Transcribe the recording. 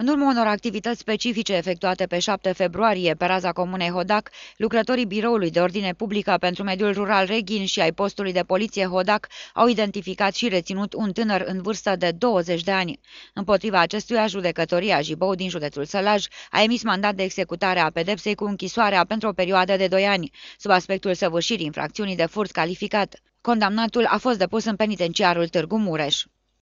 În urma unor activități specifice efectuate pe 7 februarie pe raza comunei Hodac, lucrătorii Biroului de Ordine Publică pentru Mediul Rural Reghin și ai postului de poliție Hodac au identificat și reținut un tânăr în vârstă de 20 de ani. Împotriva acestuia, judecătoria Jibou din județul Sălaj a emis mandat de executare a pedepsei cu închisoarea pentru o perioadă de 2 ani, sub aspectul săvârșirii infracțiunii de furt calificat. Condamnatul a fost depus în penitenciarul Târgu Mureș.